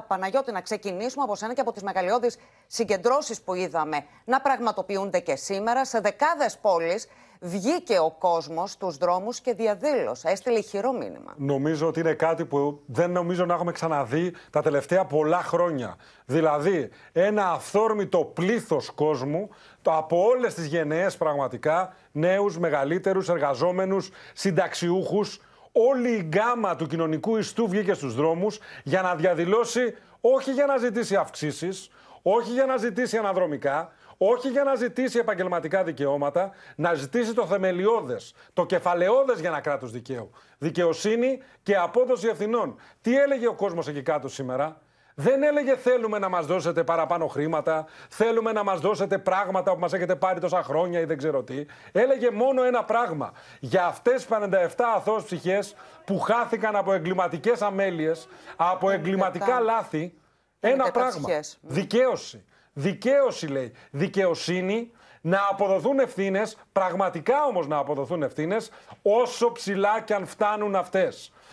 Παναγιώτη, να ξεκινήσουμε από σένα και από τις μεγαλειώδεις συγκεντρώσεις που είδαμε να πραγματοποιούνται και σήμερα. Σε δεκάδες πόλεις βγήκε ο κόσμος στους δρόμους και διαδήλωσε. Έστειλε χειρό μήνυμα. Νομίζω ότι είναι κάτι που δεν νομίζω να έχουμε ξαναδεί τα τελευταία πολλά χρόνια. Δηλαδή, ένα αυθόρμητο πλήθος κόσμου από όλες τις γενναίες πραγματικά, νέους, μεγαλύτερους, εργαζόμενους, συνταξιούχους, όλη η γκάμα του κοινωνικού ιστού βγήκε στους δρόμους για να διαδηλώσει όχι για να ζητήσει αυξήσεις, όχι για να ζητήσει αναδρομικά, όχι για να ζητήσει επαγγελματικά δικαιώματα, να ζητήσει το θεμελιώδες, το κεφαλαιώδες για ένα κράτος δικαίου. Δικαιοσύνη και απόδοση ευθυνών. Τι έλεγε ο κόσμος εκεί κάτω σήμερα, δεν έλεγε θέλουμε να μας δώσετε παραπάνω χρήματα, θέλουμε να μας δώσετε πράγματα που μας έχετε πάρει τόσα χρόνια ή δεν ξέρω τι. Έλεγε μόνο ένα πράγμα. Για αυτές τι 57 αθώες ψυχές που χάθηκαν από εγκληματικές αμέλειες, από εγκληματικά λάθη, ένα πράγμα. Δικαίωση. Δικαίωση λέει. Δικαιοσύνη να αποδοθούν ευθύνες, πραγματικά όμως να αποδοθούν ευθύνες, όσο ψηλά και αν φτάνουν αυτές.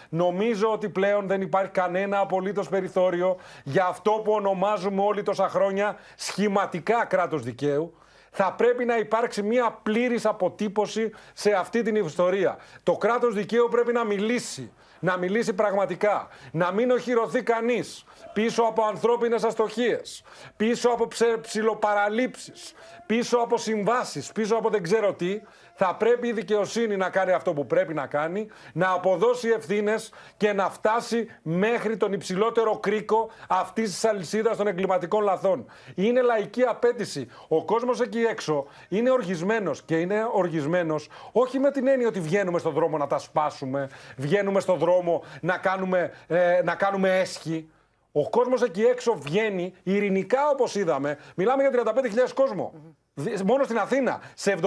Νομίζω ότι πλέον δεν υπάρχει κανένα απολύτως περιθώριο για αυτό που ονομάζουμε όλοι τόσα χρόνια σχηματικά κράτος δικαίου θα πρέπει να υπάρξει μια πλήρης αποτύπωση σε αυτή την ιστορία. Το κράτος δικαίου πρέπει να μιλήσει. Να μιλήσει πραγματικά. Να μην οχυρωθεί κανείς πίσω από ανθρώπινες αστοχίες, πίσω από ψηλοπαραλήψει, πίσω από συμβάσεις, πίσω από δεν ξέρω τι. Θα πρέπει η δικαιοσύνη να κάνει αυτό που πρέπει να κάνει, να αποδώσει ευθύνες και να φτάσει μέχρι τον υψηλότερο κρίκο αυτής της αλυσίδας των εγκληματικών λαθών. Είναι λαϊκή απέτηση. Ο κόσμος εκεί έξω είναι οργισμένος. Και είναι οργισμένος όχι με την έννοια ότι βγαίνουμε στον δρόμο να τα σπάσουμε, βγαίνουμε στον δρόμο να κάνουμε, ε, να κάνουμε έσχη. Ο κόσμος εκεί έξω βγαίνει ειρηνικά όπως είδαμε. Μιλάμε για 35.000 κοσμο Μόνο στην Αθήνα, σε 70.000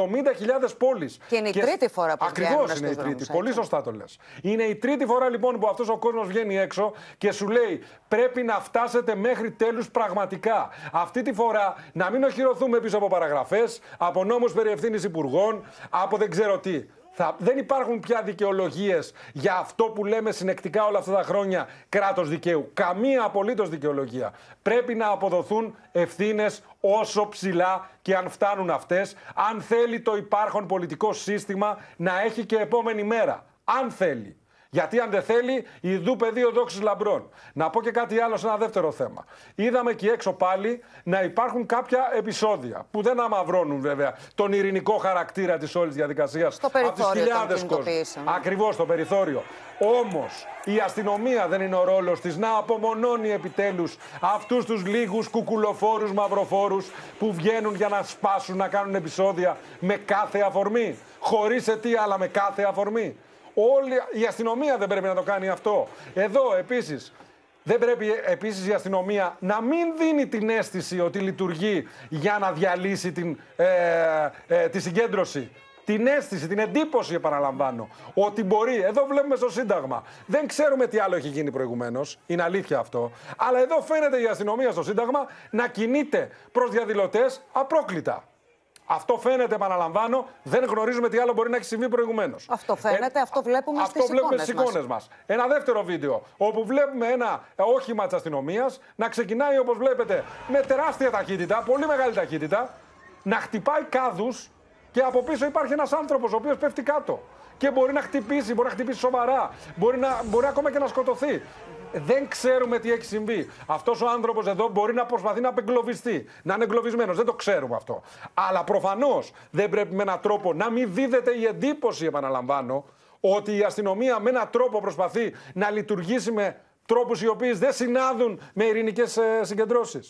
πόλεις. Και είναι η τρίτη φορά που Ακριβώς έξω. Ακριβώ είναι η τρίτη. Πολύ σωστά το λες. Είναι η τρίτη φορά λοιπόν που αυτός ο κόσμος βγαίνει έξω και σου λέει πρέπει να φτάσετε μέχρι τέλους πραγματικά. Αυτή τη φορά να μην οχυρωθούμε πίσω από παραγραφές, από νόμους περί υπουργών, από δεν ξέρω τι δεν υπάρχουν πια δικαιολογίες για αυτό που λέμε συνεκτικά όλα αυτά τα χρόνια κράτος δικαίου. Καμία απολύτως δικαιολογία. Πρέπει να αποδοθούν ευθύνες όσο ψηλά και αν φτάνουν αυτές, αν θέλει το υπάρχον πολιτικό σύστημα να έχει και επόμενη μέρα. Αν θέλει. Γιατί αν δεν θέλει, ιδού πεδίο δόξης λαμπρών. Να πω και κάτι άλλο σε ένα δεύτερο θέμα. Είδαμε εκεί έξω πάλι να υπάρχουν κάποια επεισόδια που δεν αμαυρώνουν βέβαια τον ειρηνικό χαρακτήρα της όλης διαδικασίας από τις χιλιάδες κόσμου. Ακριβώς στο περιθώριο. Όμως η αστυνομία δεν είναι ο ρόλος της να απομονώνει επιτέλους αυτούς τους λίγους κουκουλοφόρους μαυροφόρους που βγαίνουν για να σπάσουν, να κάνουν επεισόδια με κάθε αφορμή. Χωρίς αιτία, αλλά με κάθε αφορμή. Όλη η αστυνομία δεν πρέπει να το κάνει αυτό. Εδώ επίσης. Δεν πρέπει επίσης η αστυνομία να μην δίνει την αίσθηση ότι λειτουργεί για να διαλύσει την, ε, ε, τη συγκέντρωση. Την αίσθηση, την εντύπωση, επαναλαμβάνω, ότι μπορεί. Εδώ βλέπουμε στο Σύνταγμα. Δεν ξέρουμε τι άλλο έχει γίνει προηγουμένως. Είναι αλήθεια αυτό. Αλλά εδώ φαίνεται η αστυνομία στο Σύνταγμα να κινείται προς διαδηλωτές απρόκλητα. Αυτό φαίνεται, επαναλαμβάνω, δεν γνωρίζουμε τι άλλο μπορεί να έχει συμβεί προηγουμένως. Αυτό φαίνεται, ε, αυτό βλέπουμε στι εικόνε. εικόνες μας. Ένα δεύτερο βίντεο, όπου βλέπουμε ένα όχημα της αστυνομίας να ξεκινάει, όπως βλέπετε, με τεράστια ταχύτητα, πολύ μεγάλη ταχύτητα, να χτυπάει κάδους και από πίσω υπάρχει ένας άνθρωπος ο οποίος πέφτει κάτω. Και μπορεί να χτυπήσει, μπορεί να χτυπήσει σοβαρά, μπορεί, να, μπορεί ακόμα και να σκοτωθεί δεν ξέρουμε τι έχει συμβεί. Αυτός ο άνθρωπος εδώ μπορεί να προσπαθεί να απεγκλωβιστεί, να είναι εγκλωβισμένος. Δεν το ξέρουμε αυτό. Αλλά προφανώς δεν πρέπει με έναν τρόπο να μην δίδεται η εντύπωση, επαναλαμβάνω, ότι η αστυνομία με έναν τρόπο προσπαθεί να λειτουργήσει με τρόπους οι οποίοι δεν συνάδουν με ειρηνικές ε, συγκεντρώσεις.